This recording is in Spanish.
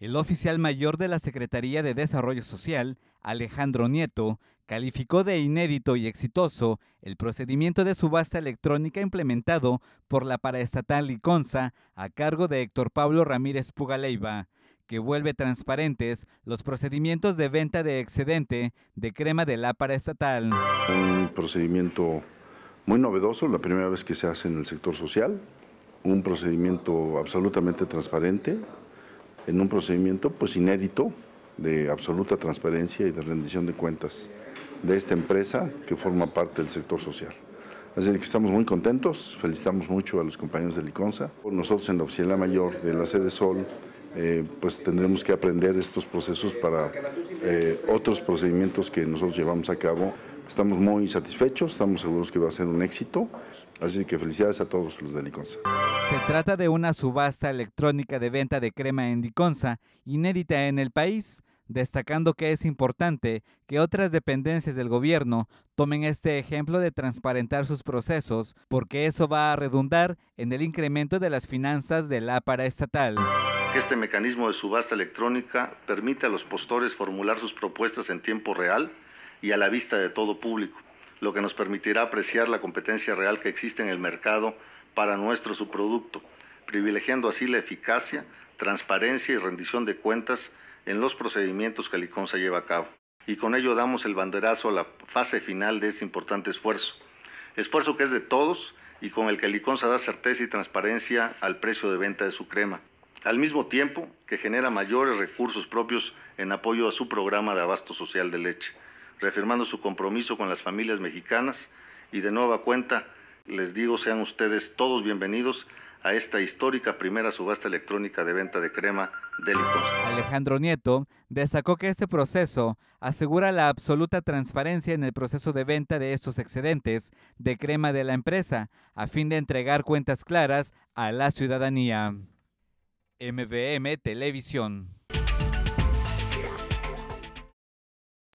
El oficial mayor de la Secretaría de Desarrollo Social, Alejandro Nieto, calificó de inédito y exitoso el procedimiento de subasta electrónica implementado por la paraestatal Liconza a cargo de Héctor Pablo Ramírez Pugaleiva, que vuelve transparentes los procedimientos de venta de excedente de crema de la paraestatal. Un procedimiento muy novedoso, la primera vez que se hace en el sector social, un procedimiento absolutamente transparente en un procedimiento pues inédito de absoluta transparencia y de rendición de cuentas de esta empresa que forma parte del sector social. Así que estamos muy contentos, felicitamos mucho a los compañeros de Liconza. Nosotros en la oficina mayor de la sede Sol eh, pues tendremos que aprender estos procesos para eh, otros procedimientos que nosotros llevamos a cabo. Estamos muy satisfechos, estamos seguros que va a ser un éxito, así que felicidades a todos los de Liconza. Se trata de una subasta electrónica de venta de crema en Liconza, inédita en el país, destacando que es importante que otras dependencias del gobierno tomen este ejemplo de transparentar sus procesos, porque eso va a redundar en el incremento de las finanzas de la paraestatal. estatal que este mecanismo de subasta electrónica permite a los postores formular sus propuestas en tiempo real y a la vista de todo público, lo que nos permitirá apreciar la competencia real que existe en el mercado para nuestro subproducto, privilegiando así la eficacia, transparencia y rendición de cuentas en los procedimientos que Aliconsa lleva a cabo. Y con ello damos el banderazo a la fase final de este importante esfuerzo, esfuerzo que es de todos y con el que Aliconsa da certeza y transparencia al precio de venta de su crema al mismo tiempo que genera mayores recursos propios en apoyo a su programa de abasto social de leche, reafirmando su compromiso con las familias mexicanas y de nueva cuenta les digo sean ustedes todos bienvenidos a esta histórica primera subasta electrónica de venta de crema licor. Alejandro Nieto destacó que este proceso asegura la absoluta transparencia en el proceso de venta de estos excedentes de crema de la empresa, a fin de entregar cuentas claras a la ciudadanía. MVM Televisión.